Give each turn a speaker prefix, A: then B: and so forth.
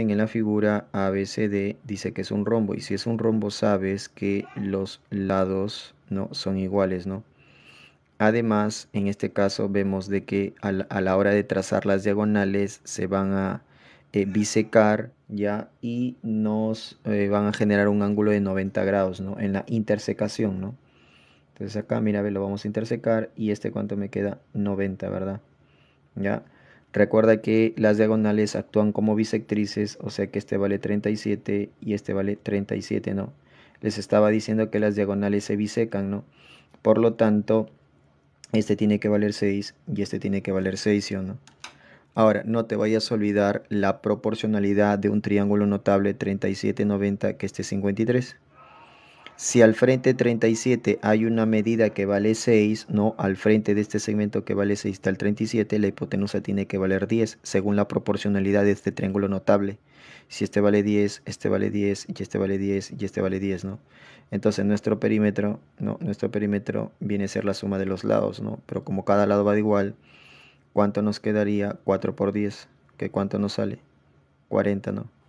A: en la figura ABCD dice que es un rombo y si es un rombo sabes que los lados no son iguales, ¿no? Además, en este caso vemos de que a la, hora de trazar las diagonales se van a eh, bisecar ya y nos eh, van a generar un ángulo de 90 grados, ¿no? En la intersecación, ¿no? Entonces acá, mira, lo vamos a intersecar y este cuánto me queda 90, ¿verdad? Ya. Recuerda que las diagonales actúan como bisectrices, o sea que este vale 37 y este vale 37, ¿no? Les estaba diciendo que las diagonales se bisecan, ¿no? Por lo tanto, este tiene que valer 6 y este tiene que valer 6, ¿sí o no? Ahora, no te vayas a olvidar la proporcionalidad de un triángulo notable 37-90, que este 53. Si al frente 37 hay una medida que vale 6, no al frente de este segmento que vale 6 está el 37, la hipotenusa tiene que valer 10 según la proporcionalidad de este triángulo notable. Si este vale 10, este vale 10 y este vale 10 y este vale 10, ¿no? Entonces nuestro perímetro, ¿no? Nuestro perímetro viene a ser la suma de los lados, ¿no? Pero como cada lado va de igual, ¿cuánto nos quedaría 4 por 10? ¿Qué cuánto nos sale? 40, ¿no?